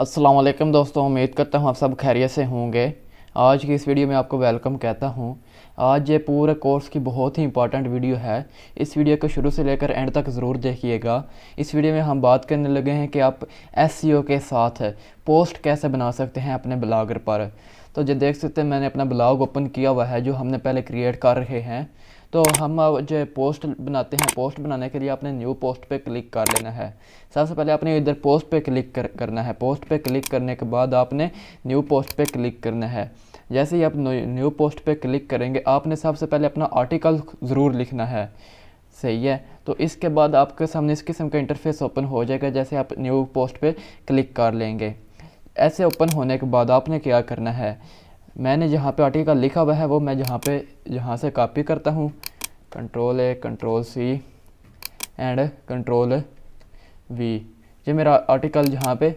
असलम दोस्तों उम्मीद करता हूँ आप सब खैरियत से होंगे आज की इस वीडियो में आपको वेलकम कहता हूँ आज ये पूरे कोर्स की बहुत ही इंपॉर्टेंट वीडियो है इस वीडियो को शुरू से लेकर एंड तक ज़रूर देखिएगा इस वीडियो में हम बात करने लगे हैं कि आप एस e के साथ पोस्ट कैसे बना सकते हैं अपने ब्लागर पर तो जो देख सकते हैं मैंने अपना ब्लॉग ओपन किया हुआ है जो हमने पहले क्रिएट कर रहे हैं तो हम जो पोस्ट बनाते हैं पोस्ट बनाने के लिए आपने न्यू पोस्ट पे क्लिक कर लेना है सबसे पहले आपने इधर पोस्ट पे क्लिक कर, करना है पोस्ट पे क्लिक करने के बाद आपने न्यू पोस्ट पे क्लिक करना है जैसे ही आप न्यू पोस्ट पे क्लिक करेंगे आपने सबसे पहले अपना आर्टिकल ज़रूर लिखना है सही है तो इसके बाद आपके सामने इस किस्म का इंटरफेस ओपन हो जाएगा जैसे आप न्यू पोस्ट पर क्लिक कर लेंगे ऐसे ओपन होने के बाद आपने क्या करना है मैंने जहाँ पे आर्टिकल लिखा हुआ है वो मैं जहाँ पे जहाँ से कॉपी करता हूँ control A control C and control V ये मेरा आर्टिकल जहाँ पे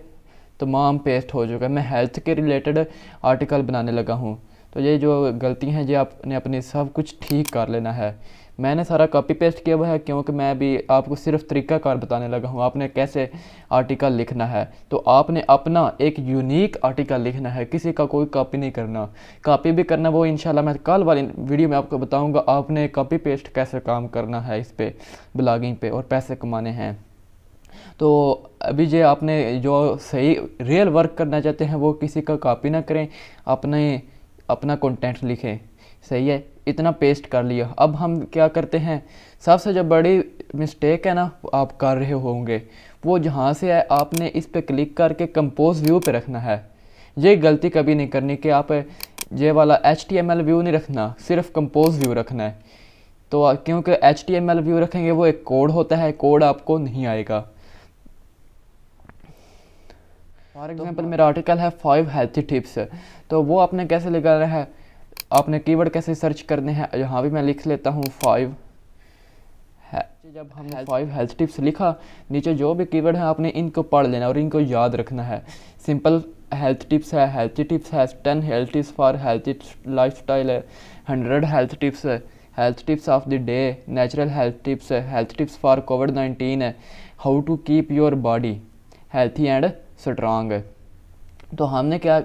तमाम पेस्ट हो चुका है मैं हेल्थ के रिलेटेड आर्टिकल बनाने लगा हूँ तो ये जो गलती हैं ये आपने अपने सब कुछ ठीक कर लेना है मैंने सारा कॉपी पेस्ट किया हुआ है क्योंकि मैं अभी आपको सिर्फ तरीकाकार बताने लगा हूँ आपने कैसे आर्टिकल लिखना है तो आपने अपना एक यूनिक आर्टिकल लिखना है किसी का कोई कॉपी नहीं करना कॉपी भी करना वो इन मैं कल वाली वीडियो में आपको बताऊँगा आपने कॉपी पेस्ट कैसे काम करना है इस पर ब्लॉगिंग पे और पैसे कमाने हैं तो अभी जो आपने जो सही रियल वर्क करना चाहते हैं वो किसी का कॉपी ना करें अपने अपना कंटेंट लिखें सही है इतना पेस्ट कर लिया अब हम क्या करते हैं सबसे जो बड़ी मिस्टेक है ना आप कर रहे होंगे वो जहाँ से है आपने इस पर क्लिक करके कंपोज व्यू पे रखना है ये गलती कभी नहीं करनी कि आप ये वाला H T M L view नहीं रखना सिर्फ कंपोज व्यू रखना है तो क्योंकि H T M L view रखेंगे वो एक कोड होता है कोड आपको नहीं आएगा फॉर एग्ज़ाम्पल तो हाँ। मेरा आर्टिकल है फाइव हेल्थी टिप्स तो वो आपने कैसे लिखा है आपने कीवर्ड कैसे सर्च करने हैं यहाँ भी मैं लिख लेता हूँ फाइव जब हम फाइव हेल्थ टिप्स लिखा नीचे जो भी कीवर्ड है आपने इनको पढ़ लेना और इनको याद रखना है सिंपल हेल्थ टिप्स है हेल्थी टिप्स है ten health tips for healthy lifestyle है हंड्रेड हेल्थ टिप्स है health tips of the day natural health tips है health tips for COVID nineteen है how to keep your body healthy and strong तो हमने क्या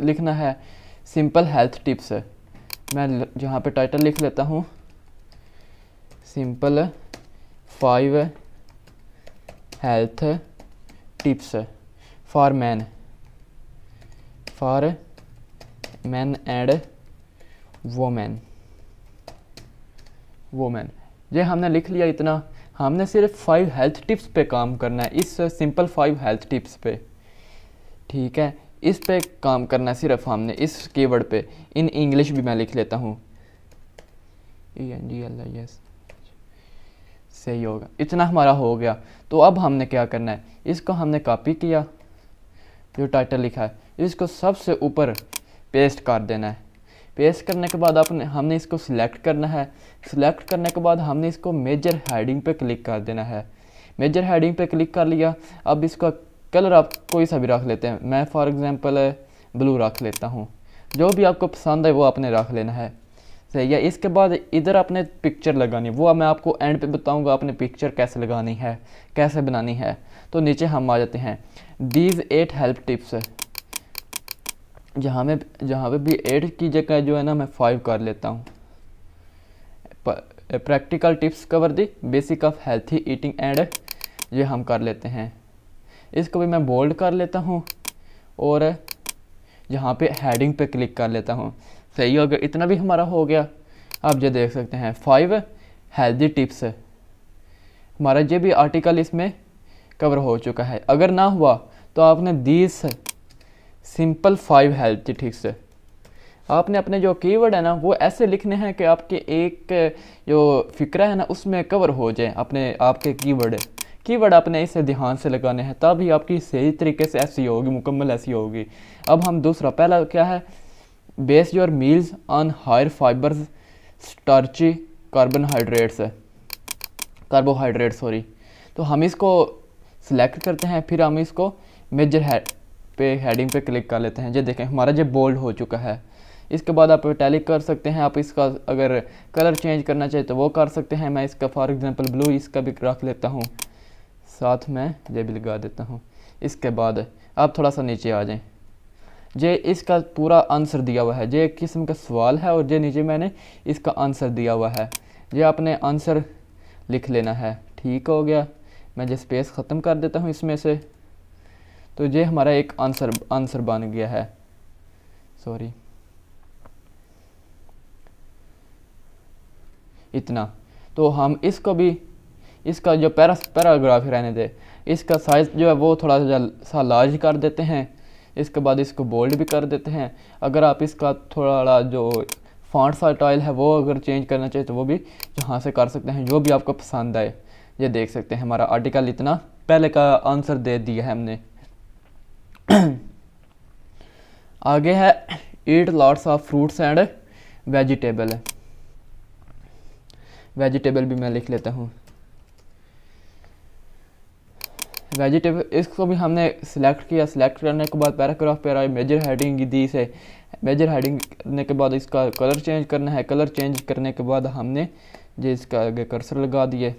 लिखना है simple health tips है मैं यहाँ पे टाइटल लिख लेता हूँ simple five health tips for man for man and women women ये हमने लिख लिया इतना हमने सिर्फ फाइव हेल्थ टिप्स पे काम करना है इस सिंपल फाइव हेल्थ टिप्स पे ठीक है इस पे काम करना सिर्फ हमने इस कीवर्ड पे इन इंग्लिश भी मैं लिख लेता हूँ E N G L I S सही होगा इतना हमारा हो गया तो अब हमने क्या करना है इसको हमने कॉपी किया जो टाइटल लिखा है इसको सबसे ऊपर पेस्ट कर देना है पेस्ट करने के बाद आपने हमने इसको सिलेक्ट करना है सिलेक्ट करने के बाद हमने इसको मेजर हेडिंग पे क्लिक कर देना है मेजर हेडिंग पे क्लिक कर लिया अब इसका कलर आप कोई सा भी रख लेते हैं मैं फॉर एग्ज़ाम्पल ब्लू रख लेता हूँ जो भी आपको पसंद है वो आपने रख लेना है सही या इसके बाद इधर आपने पिक्चर लगानी है वो मैं आपको एंड पे बताऊंगा आपने पिक्चर कैसे लगानी है कैसे बनानी है तो नीचे हम आ जाते हैं दीज एट हेल्प टिप्स जहाँ में जहाँ पे भी एट की जगह जो है ना मैं फाइव कर लेता हूँ practical tips cover the basic of healthy eating and ये हम कर लेते हैं इसको भी मैं बोल्ड कर लेता हूँ और यहाँ पे हेडिंग पे क्लिक कर लेता हूँ सही हो गया इतना भी हमारा हो गया आप जो देख सकते हैं फाइव हेल्दी टिप्स हमारा ये भी आर्टिकल इसमें कवर हो चुका है अगर ना हुआ तो आपने these simple five healthy tips आपने अपने जो कीवर्ड है ना वो ऐसे लिखने हैं कि आपके एक जो फिक्रा है ना उसमें कवर हो जाए अपने आपके कीवर्ड कीवर्ड आपने इसे ध्यान से लगाने हैं तभी आपकी सही तरीके से ऐसी e होगी मुकम्मल ऐसी e होगी अब हम दूसरा पहला क्या है base your meals on higher fibres starchy carbohydrates carbohydrate sorry तो हम इसको सिलेक्ट करते हैं फिर हम इसको मेजर है पे हेडिंग पे क्लिक कर लेते हैं जो देखें हमारा जो बोल्ड हो चुका है इसके बाद आप टैलिक कर सकते हैं आप इसका अगर कलर चेंज करना चाहिए तो वो कर सकते हैं मैं इसका फॉर एग्ज़ाम्पल ब्लू इसका भी रख लेता हूँ साथ मैं ये भी लगा देता हूँ इसके बाद आप थोड़ा सा नीचे आ जाएं ये इसका पूरा आंसर दिया हुआ है ये एक किस्म का सवाल है और ये नीचे मैंने इसका आंसर दिया हुआ है ये आपने आंसर लिख लेना है ठीक हो गया मैं ये स्पेस ख़त्म कर देता हूँ इसमें से तो ये हमारा एक आंसर आंसर बन गया है सॉरी इतना तो हम इसको भी इसका जो पैरा पैराग्राफ रहने दे इसका साइज़ जो है वो थोड़ा सा लार्ज कर देते हैं इसके बाद इसको बोल्ड भी कर देते हैं अगर आप इसका थोड़ा जो फॉन्ट सा टाइल है वो अगर चेंज करना चाहिए तो वो भी यहाँ से कर सकते हैं जो भी आपको पसंद आए ये देख सकते हैं हमारा आर्टिकल इतना पहले का आंसर दे दिया है हमने आगे है eat lots of fruits and vegetable vegetable भी मैं लिख लेता हूँ वेजिटेबल इसको भी हमने सिलेक्ट किया सिलेक्ट करने के बाद पैराग्राफ पर आई मेजर हेडिंग दी से मेजर हेडिंग करने के बाद इसका कलर चेंज करना है कलर चेंज करने के बाद हमने जो इसका आगे कर्सर लगा दिए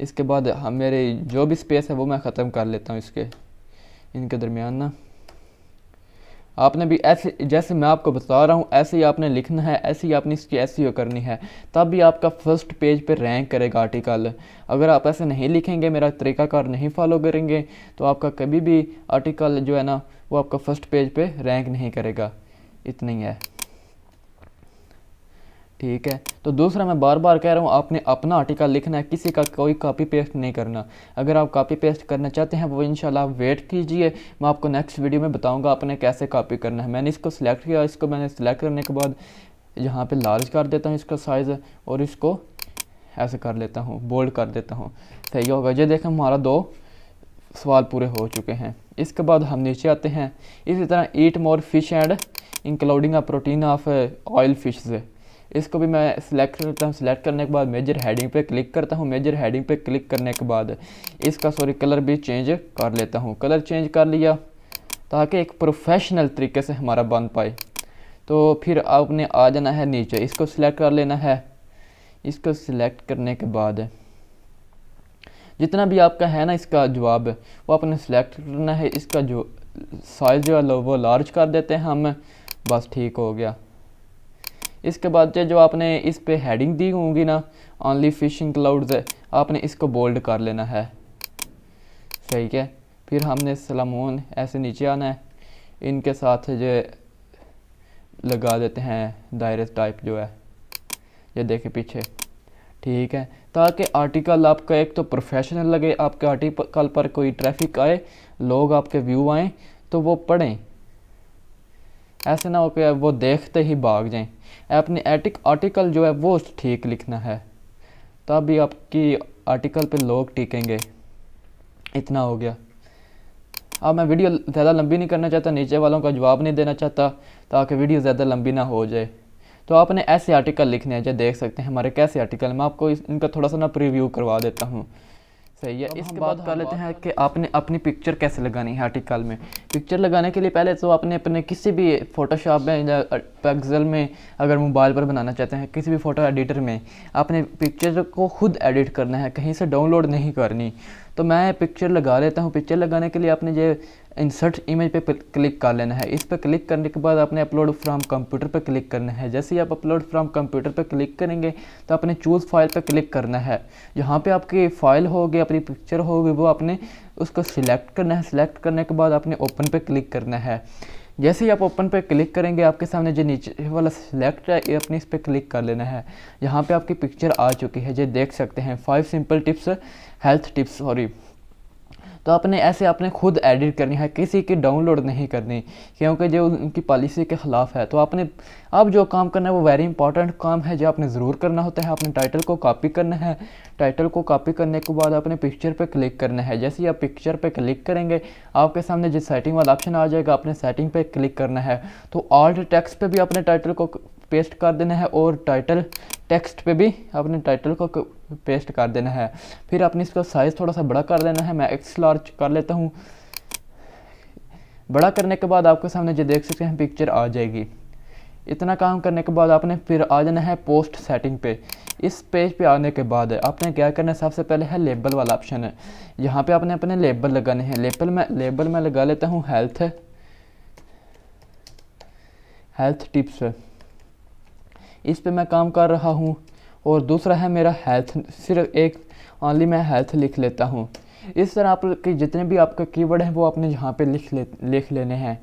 इसके बाद हम मेरे जो भी स्पेस है वो मैं ख़त्म कर लेता हूँ इसके इनके दरमियान ना आपने भी ऐसे जैसे मैं आपको बता रहा हूँ ऐसे ही आपने लिखना है ऐसे ही आपने इसकी एस e करनी है तब भी आपका फर्स्ट पेज पे रैंक करेगा आर्टिकल अगर आप ऐसे नहीं लिखेंगे मेरा तरीकाकार नहीं फॉलो करेंगे तो आपका कभी भी आर्टिकल जो है ना वो आपका फर्स्ट पेज पे रैंक नहीं करेगा इतना ही है ठीक है तो दूसरा मैं बार बार कह रहा हूँ आपने अपना आर्टिकल लिखना है किसी का कोई कॉपी पेस्ट नहीं करना अगर आप कॉपी पेस्ट करना चाहते हैं वो इनशाला वेट कीजिए मैं आपको नेक्स्ट वीडियो में बताऊँगा आपने कैसे कॉपी करना है मैंने इसको सिलेक्ट किया इसको मैंने सिलेक्ट करने के बाद यहाँ पर लार्ज कर देता हूँ इसका साइज़ और इसको ऐसे कर लेता हूँ बोल्ड कर देता हूँ सही होगा ये देखें हमारा दो सवाल पूरे हो चुके हैं इसके बाद हम नीचे आते हैं इसी तरह eat more fish and including a protein of oil fish इसको भी मैं सिलेक्ट करता हूँ सिलेक्ट करने के बाद मेजर हेडिंग पे क्लिक करता हूँ मेजर हेडिंग पे क्लिक करने के बाद इसका सॉरी कलर भी चेंज कर लेता हूँ कलर चेंज कर लिया ताकि एक प्रोफेशनल तरीके से हमारा बन पाए तो फिर आपने आ जाना है नीचे इसको सिलेक्ट कर लेना है इसको सिलेक्ट करने के बाद जितना भी आपका है ना इसका जवाब वो आपने सेलेक्ट करना है इसका जो साइज़ जो है वो लार्ज कर देते हैं हम बस ठीक हो गया इसके बाद जो आपने इस पे हेडिंग दी होंगी ना ऑनली फिशिंग क्लाउड्स आपने इसको बोल्ड कर लेना है ठीक है फिर हमने सलामून ऐसे नीचे आना है इनके साथ जो लगा देते हैं दायरे टाइप जो है ये देखे पीछे ठीक है ताकि आर्टिकल आपका एक तो प्रोफेशनल लगे आपके आर्टिकल पर कोई ट्रैफिक आए लोग आपके व्यू आएँ तो वो पढ़ें ऐसे ना हो कि वो देखते ही भाग जाएं अपनी एटिक आर्टिकल जो है वो ठीक लिखना है तो अभी आपकी आर्टिकल पे लोग टिकेंगे इतना हो गया अब मैं वीडियो ज़्यादा लंबी नहीं करना चाहता नीचे वालों का जवाब नहीं देना चाहता ताकि वीडियो ज़्यादा लंबी ना हो जाए तो आपने ऐसे आर्टिकल लिखने हैं जो देख सकते हैं हमारे कैसे आर्टिकल मैं आपको इनका थोड़ा सा ना प्रीव्यू करवा देता हूँ सही है इसके बाद कर लेते हैं कि आपने अपनी पिक्चर कैसे लगानी है आर्टिकल में पिक्चर लगाने के लिए पहले तो आपने अपने किसी भी फोटोशॉप में या पैगजल में अगर मोबाइल पर बनाना चाहते हैं किसी भी फ़ोटो एडिटर में आपने पिक्चर को खुद एडिट करना है कहीं से डाउनलोड नहीं करनी तो मैं पिक्चर लगा लेता हूँ पिक्चर लगाने के लिए आपने ये इंसर्ट इमेज पे क्लिक कर लेना है इस पर क्लिक करने के बाद आपने अपलोड फ्रॉम कंप्यूटर पर क्लिक करना है जैसे ही आप अपलोड फ्रॉम कंप्यूटर पर क्लिक करेंगे तो आपने चूज़ फाइल पर क्लिक करना है यहाँ पे आपकी फ़ाइल होगी अपनी पिक्चर होगी वो आपने उसको सिलेक्ट करना है सिलेक्ट करने के बाद आपने ओपन पर क्लिक करना है जैसे ही आप ओपन पर क्लिक करेंगे आपके सामने जो नीचे वाला सिलेक्ट है ये अपने इस पर क्लिक कर लेना है यहाँ पे आपकी पिक्चर आ चुकी है जो देख सकते हैं five simple tips health tips sorry तो आपने ऐसे आपने खुद एडिट करनी है किसी की डाउनलोड नहीं करनी क्योंकि जो उनकी पॉलिसी के ख़िलाफ़ है तो आपने अब जो काम करना है वो वेरी इंपॉर्टेंट काम है जो आपने ज़रूर करना होता है आपने टाइटल को कॉपी करना है टाइटल को कॉपी करने के बाद आपने पिक्चर पर क्लिक करना है जैसे ही आप पिक्चर पर क्लिक करेंगे आपके सामने जिस सेटिंग वाला ऑप्शन आ जाएगा आपने सेटिंग पर क्लिक करना है तो ऑल्ट टेक्स पर भी अपने टाइटल को पेस्ट कर देना है और टाइटल टेक्स्ट पे भी अपने टाइटल को पेस्ट कर देना है फिर आपने इसका साइज़ थोड़ा सा बड़ा कर देना है मैं एक्स लार्ज कर लेता हूँ बड़ा करने के बाद आपके सामने जो देख सकते हैं पिक्चर आ जाएगी इतना काम करने के बाद आपने फिर आ जाना है पोस्ट सेटिंग पे इस पेज पे आने के बाद आपने क्या करना है सबसे पहले है लेबल वाला ऑप्शन है यहाँ पे आपने अपने लेबल लगाने हैं लेबल में लेबल में लगा लेता हूँ हेल्थ हेल्थ टिप्स इस पे मैं काम कर रहा हूँ और दूसरा है मेरा हेल्थ सिर्फ एक ऑनली मैं हेल्थ लिख लेता हूँ इस तरह आपके जितने भी आपके कीवर्ड हैं वो आपने जहाँ पे लिख ले लिख लेने हैं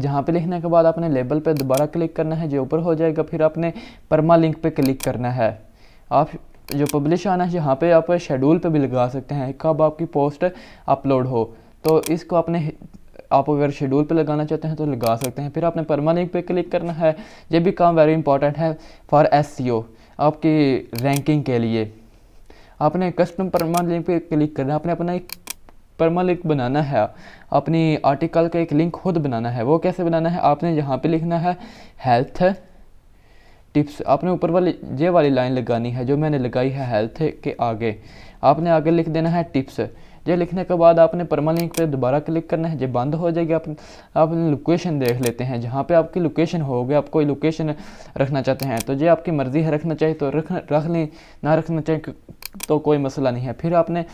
जहाँ पे लिखने के बाद आपने लेबल पे दोबारा क्लिक करना है जो ऊपर हो जाएगा फिर आपने परमा लिंक पे क्लिक करना है आप जो पब्लिश आना है जहाँ पे आप शेड्यूल पे भी लगा सकते हैं कब आपकी पोस्ट अपलोड हो तो इसको आपने आप अगर शेड्यूल पे लगाना चाहते हैं तो लगा सकते हैं फिर आपने परमानेंट पे क्लिक करना है ये भी काम वेरी इंपॉर्टेंट है फॉर एस आपकी रैंकिंग के लिए आपने कस्टम परमानेंट पे क्लिक करना है आपने अपना एक परमा लिंक बनाना है अपनी आर्टिकल का एक लिंक खुद बनाना है वो कैसे बनाना है आपने यहाँ पे लिखना है हेल्थ टिप्स आपने ऊपर वाली ये वाली लाइन लगानी है जो मैंने लगाई है हेल्थ के आगे आपने आगे लिख देना है टिप्स जे लिखने के बाद आपने परमा लिंक पर दोबारा क्लिक करना है जो बंद हो जाएगी आप आप लोकेशन देख लेते हैं जहाँ पे आपकी लोकेशन होगी आप कोई लोकेशन रखना चाहते हैं तो ये आपकी मर्ज़ी है रखना चाहिए तो रख रख लें ना रखना चाहिए तो कोई मसला नहीं है फिर आपने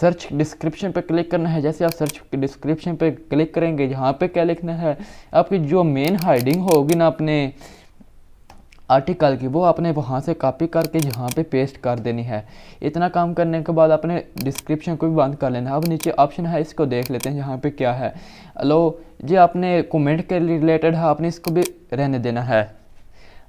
सर्च डिस्क्रिप्शन पर क्लिक करना है जैसे आप सर्च डिस्क्रिप्शन पर क्लिक करेंगे यहाँ पे क्या लिखना है आपकी जो मेन हाइडिंग होगी ना अपने आर्टिकल की वो आपने वहाँ से कॉपी करके यहाँ पे पेस्ट कर देनी है इतना काम करने के बाद आपने डिस्क्रिप्शन को भी बंद कर लेना है अब नीचे ऑप्शन है इसको देख लेते हैं यहाँ पे क्या है लो ये आपने कमेंट के रिलेटेड है आपने इसको भी रहने देना है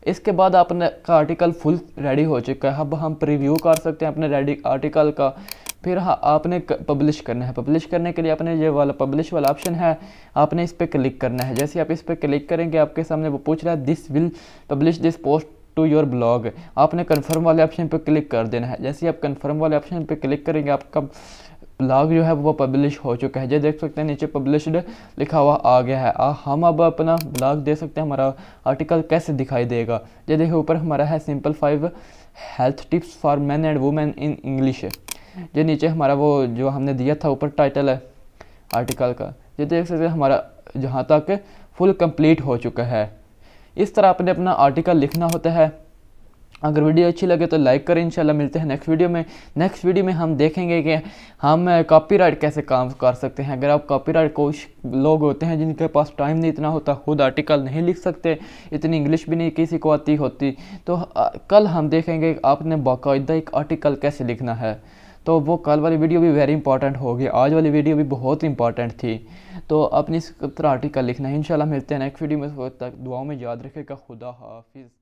इसके बाद आपने का आर्टिकल फुल रेडी हो चुका है अब हम प्रिव्यू कर सकते हैं अपने रेडी आर्टिकल का फिर हाँ आपने पब्लिश करना है पब्लिश करने के लिए आपने ये वाला पब्लिश वाला ऑप्शन है आपने इस पर क्लिक करना है जैसे आप इस पर क्लिक करेंगे आपके सामने वो पूछ रहा है this will publish this post to your blog आपने कन्फर्म वाले ऑप्शन पर क्लिक कर देना है जैसे आप कन्फर्म वाले ऑप्शन पर क्लिक करेंगे आपका ब्लॉग जो है वो पब्लिश हो चुका है जो देख सकते हैं नीचे पब्लिश्ड लिखा हुआ आ गया है आ, हम अब अपना ब्लॉग देख सकते हैं हमारा आर्टिकल कैसे दिखाई देगा ये देखिए ऊपर हमारा है simple five health tips for man and women in English ये नीचे हमारा वो जो हमने दिया था ऊपर टाइटल है आर्टिकल का ये देख सकते हैं हमारा जहाँ तक फुल कंप्लीट हो चुका है इस तरह आपने अपना आर्टिकल लिखना होता है अगर वीडियो अच्छी लगे तो लाइक करें इंशाल्लाह मिलते हैं नेक्स्ट वीडियो में नेक्स्ट वीडियो में हम देखेंगे कि हम कॉपीराइट कैसे काम कर सकते हैं अगर आप कॉपीराइट कोश लोग होते हैं जिनके पास टाइम नहीं इतना होता खुद आर्टिकल नहीं लिख सकते इतनी इंग्लिश भी नहीं किसी को आती होती तो कल हम देखेंगे आपने बाकायदा एक आर्टिकल कैसे लिखना है तो वो कल वाली वीडियो भी वेरी इंपॉर्टेंट होगी आज वाली वीडियो भी बहुत इंपॉर्टेंट थी तो अपनी इस तरह आर्टिकल लिखना है इंशाल्लाह मिलते हैं नेक्स्ट वीडियो में तक दुआओं में याद रखेगा खुदा हाफिज़